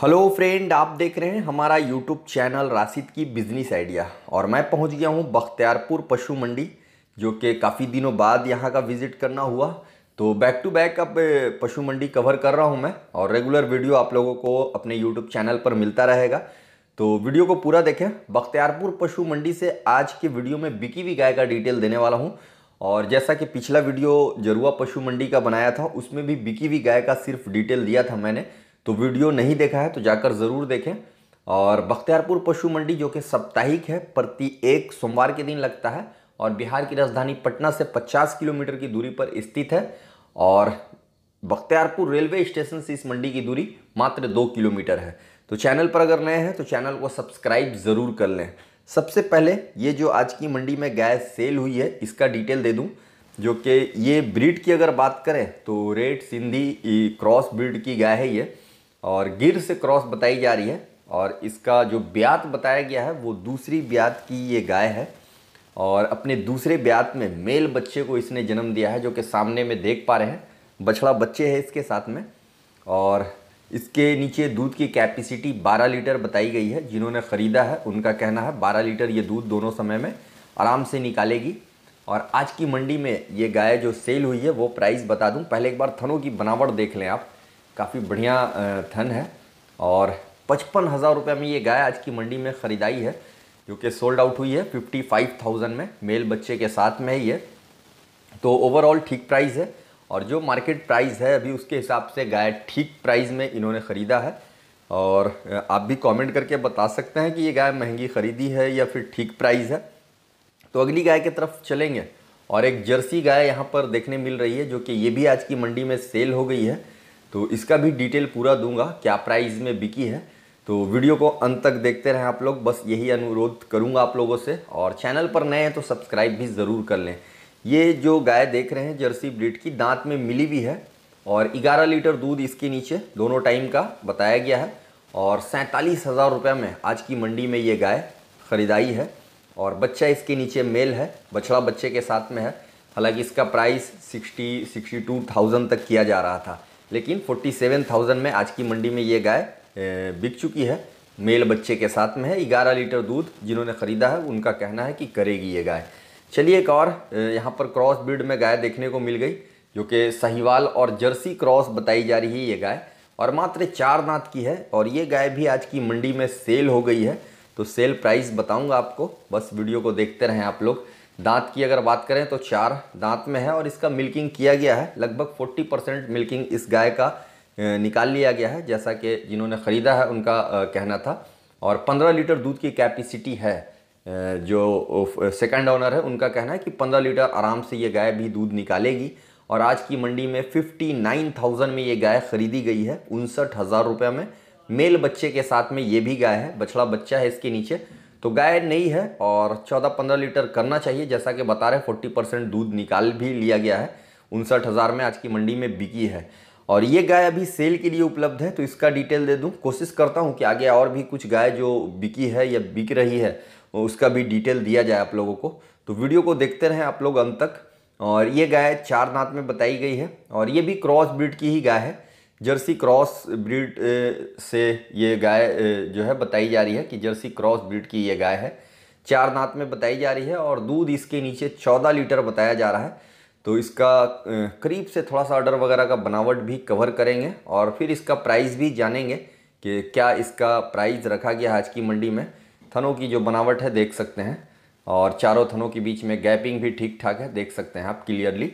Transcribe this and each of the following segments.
hello friend आप देख रहे हैं हमारा यूट्यूब चैनल राशिद की बिजनेस आइडिया और मैं पहुंच गया हूं बख्तियारपुर पशु मंडी जो कि काफ़ी दिनों बाद यहां का विज़िट करना हुआ तो बैक टू बैक अब पशु मंडी कवर कर रहा हूं मैं और रेगुलर वीडियो आप लोगों को अपने यूट्यूब चैनल पर मिलता रहेगा तो वीडियो को पूरा देखें बख्तियारपुर पशु मंडी से आज के वीडियो में बिकी हुई गाय का डिटेल देने वाला हूँ और जैसा कि पिछला वीडियो जरुआ पशु मंडी का बनाया था उसमें भी बिकी हुई गाय का सिर्फ डिटेल दिया था मैंने तो वीडियो नहीं देखा है तो जाकर ज़रूर देखें और बख्तियारपुर पशु मंडी जो कि साप्ताहिक है प्रति एक सोमवार के दिन लगता है और बिहार की राजधानी पटना से 50 किलोमीटर की दूरी पर स्थित है और बख्तियारपुर रेलवे स्टेशन से इस मंडी की दूरी मात्र दो किलोमीटर है तो चैनल पर अगर नए हैं तो चैनल को सब्सक्राइब ज़रूर कर लें सबसे पहले ये जो आज की मंडी में गाय सेल हुई है इसका डिटेल दे दूँ जो कि ये ब्रीड की अगर बात करें तो रेड सिंधी क्रॉस ब्रीड की गाय है ये और गिर से क्रॉस बताई जा रही है और इसका जो ब्यात बताया गया है वो दूसरी ब्यात की ये गाय है और अपने दूसरे ब्यात में मेल बच्चे को इसने जन्म दिया है जो कि सामने में देख पा रहे हैं बछड़ा बच्चे है इसके साथ में और इसके नीचे दूध की कैपेसिटी 12 लीटर बताई गई है जिन्होंने ख़रीदा है उनका कहना है 12 लीटर ये दूध दोनों समय में आराम से निकालेगी और आज की मंडी में ये गाय जो सेल हुई है वो प्राइस बता दूं पहले एक बार थनों की बनावट देख लें आप काफ़ी बढ़िया थन है और पचपन हज़ार रुपये में ये गाय आज की मंडी में ख़रीदाई है जो कि सोल्ड आउट हुई है फिफ्टी फाइव थाउजेंड में मेल बच्चे के साथ में ही है तो ओवरऑल ठीक प्राइस है और जो मार्केट प्राइस है अभी उसके हिसाब से गाय ठीक प्राइस में इन्होंने ख़रीदा है और आप भी कमेंट करके बता सकते हैं कि ये गाय महंगी ख़रीदी है या फिर ठीक प्राइस है तो अगली गाय की तरफ चलेंगे और एक जर्सी गाय यहाँ पर देखने मिल रही है जो कि ये भी आज की मंडी में सेल हो गई है तो इसका भी डिटेल पूरा दूंगा क्या प्राइस में बिकी है तो वीडियो को अंत तक देखते रहें आप लोग बस यही अनुरोध करूंगा आप लोगों से और चैनल पर नए हैं तो सब्सक्राइब भी ज़रूर कर लें ये जो गाय देख रहे हैं जर्सी ब्रिड की दांत में मिली भी है और 11 लीटर दूध इसके नीचे दोनों टाइम का बताया गया है और सैंतालीस हज़ार रुपये में आज की मंडी में ये गाय ख़रीदाई है और बच्चा इसके नीचे मेल है बछड़ा बच्चे के साथ में है हालांकि इसका price sixty sixty two thousand तक किया जा रहा था लेकिन 47,000 में आज की मंडी में ये गाय बिक चुकी है मेल बच्चे के साथ में है ग्यारह लीटर दूध जिन्होंने ख़रीदा है उनका कहना है कि करेगी ये गाय चलिए एक और यहाँ पर क्रॉस ब्रिड में गाय देखने को मिल गई जो कि सहीवाल और जर्सी क्रॉस बताई जा रही है ये गाय और मात्र चार नाथ की है और ये गाय भी आज की मंडी में सेल हो गई है तो सेल प्राइस बताऊंगा आपको बस वीडियो को देखते रहें आप लोग दांत की अगर बात करें तो चार दांत में है और इसका मिल्किंग किया गया है लगभग 40 परसेंट मिल्किंग इस गाय का निकाल लिया गया है जैसा कि जिन्होंने ख़रीदा है उनका कहना था और 15 लीटर दूध की कैपेसिटी है जो सेकंड ओनर है उनका कहना है कि 15 लीटर आराम से ये गाय भी दूध निकालेगी और आज की मंडी में फिफ्टी में ये गाय खरीदी गई है उनसठ हज़ार रुपये में मेल बच्चे के साथ में ये भी गाय है बछड़ा बच्चा है इसके नीचे तो गाय नहीं है और 14-15 लीटर करना चाहिए जैसा कि बता रहे 40 परसेंट दूध निकाल भी लिया गया है उनसठ हज़ार में आज की मंडी में बिकी है और ये गाय अभी सेल के लिए उपलब्ध है तो इसका डिटेल दे दूँ कोशिश करता हूँ कि आगे और भी कुछ गाय जो बिकी है या बिक रही है उसका भी डिटेल दिया जाए आप लोगों को तो वीडियो को देखते रहें आप लोग अंत तक और ये गाय चार नाथ में बताई गई है और ये भी क्रॉस ब्रिड की ही गाय है जर्सी क्रॉस ब्रीड से ये गाय जो है बताई जा रही है कि जर्सी क्रॉस ब्रीड की ये गाय है चार नात में बताई जा रही है और दूध इसके नीचे चौदह लीटर बताया जा रहा है तो इसका करीब से थोड़ा सा ऑर्डर वगैरह का बनावट भी कवर करेंगे और फिर इसका प्राइस भी जानेंगे कि क्या इसका प्राइस रखा गया आज की मंडी में थनों की जो बनावट है देख सकते हैं और चारों थनों के बीच में गैपिंग भी ठीक ठाक है देख सकते हैं आप क्लियरली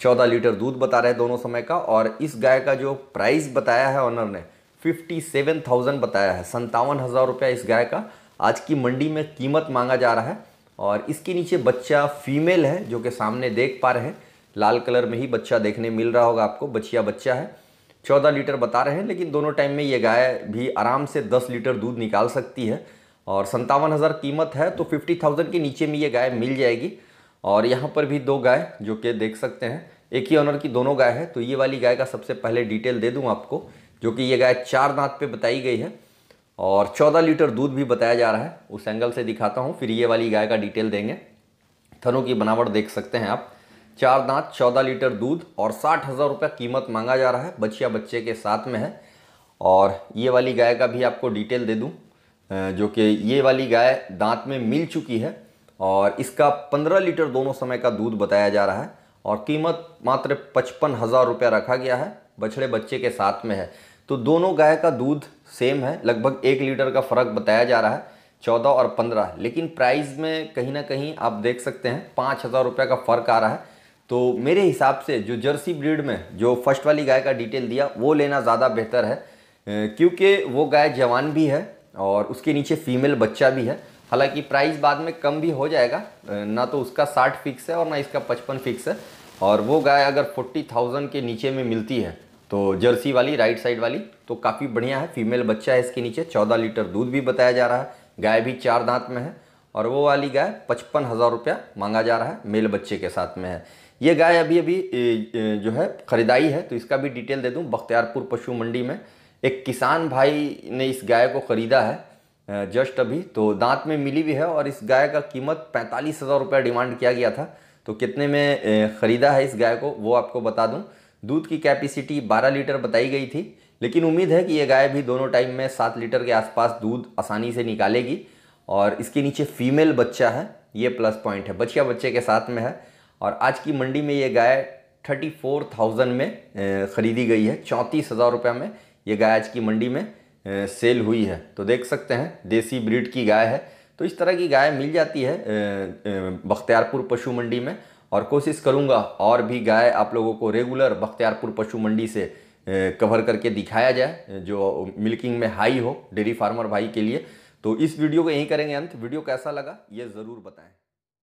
चौदह लीटर दूध बता रहे हैं दोनों समय का और इस गाय का जो प्राइस बताया है ऑनर ने फिफ्टी सेवन थाउजेंड बताया है संतावन हज़ार रुपया इस गाय का आज की मंडी में कीमत मांगा जा रहा है और इसके नीचे बच्चा फीमेल है जो कि सामने देख पा रहे हैं लाल कलर में ही बच्चा देखने मिल रहा होगा आपको बच्चिया बच्चा है चौदह लीटर बता रहे हैं लेकिन दोनों टाइम में ये गाय भी आराम से दस लीटर दूध निकाल सकती है और संतावन हज़ार कीमत है तो फिफ्टी थाउजेंड के नीचे में ये गाय मिल जाएगी और यहाँ पर भी दो गाय जो कि देख सकते हैं एक ही ऑनर की दोनों गाय है तो ये वाली गाय का सबसे पहले डिटेल दे दूँ आपको जो कि ये गाय चार दांत पे बताई गई है और 14 लीटर दूध भी बताया जा रहा है उस एंगल से दिखाता हूँ फिर ये वाली गाय का डिटेल देंगे थनों की बनावट देख सकते हैं आप चार दांत 14 लीटर दूध और साठ हज़ार रुपये कीमत मांगा जा रहा है बच्चिया बच्चे के साथ में है और ये वाली गाय का भी आपको डिटेल दे दूँ जो कि ये वाली गाय दांत में मिल चुकी है और इसका पंद्रह लीटर दोनों समय का दूध बताया जा रहा है और कीमत मात्र पचपन हज़ार रुपया रखा गया है बछड़े बच्चे के साथ में है तो दोनों गाय का दूध सेम है लगभग एक लीटर का फ़र्क बताया जा रहा है चौदह और पंद्रह लेकिन प्राइस में कहीं ना कहीं आप देख सकते हैं पाँच हज़ार रुपये का फ़र्क आ रहा है तो मेरे हिसाब से जो जर्सी ब्रीड में जो फर्स्ट वाली गाय का डिटेल दिया वो लेना ज़्यादा बेहतर है क्योंकि वो गाय जवान भी है और उसके नीचे फीमेल बच्चा भी है हालांकि प्राइस बाद में कम भी हो जाएगा ना तो उसका साठ फिक्स है और ना इसका पचपन फिक्स है और वो गाय अगर फोर्टी थाउजेंड के नीचे में मिलती है तो जर्सी वाली राइट साइड वाली तो काफ़ी बढ़िया है फीमेल बच्चा है इसके नीचे चौदह लीटर दूध भी बताया जा रहा है गाय भी चार दांत में है और वो वाली गाय पचपन हज़ार रुपया मांगा जा रहा है मेल बच्चे के साथ में है ये गाय अभी अभी जो है ख़रीदाई है तो इसका भी डिटेल दे दूँ बख्तियारपुर पशु मंडी में एक किसान भाई ने इस गाय को ख़रीदा है जस्ट अभी तो दांत में मिली भी है और इस गाय का कीमत पैंतालीस हज़ार रुपया डिमांड किया गया था तो कितने में ख़रीदा है इस गाय को वो आपको बता दूं दूध की कैपेसिटी 12 लीटर बताई गई थी लेकिन उम्मीद है कि ये गाय भी दोनों टाइम में सात लीटर के आसपास दूध आसानी से निकालेगी और इसके नीचे फीमेल बच्चा है ये प्लस पॉइंट है बच्चा बच्चे के साथ में है और आज की मंडी में ये गाय थर्टी फोर थाउजेंड में ख़रीदी गई है चौंतीस हज़ार रुपये में ये गाय आज की मंडी में सेल हुई है तो देख सकते हैं देसी ब्रीड की गाय है तो इस तरह की गाय मिल जाती है बख्तियारपुर पशु मंडी में और कोशिश करूँगा और भी गाय आप लोगों को रेगुलर बख्तियारपुर पशु मंडी से कवर करके दिखाया जाए जो मिल्किंग में हाई हो डेयरी फार्मर भाई के लिए तो इस वीडियो को यहीं करेंगे अंत वीडियो कैसा लगा ये ज़रूर बताएं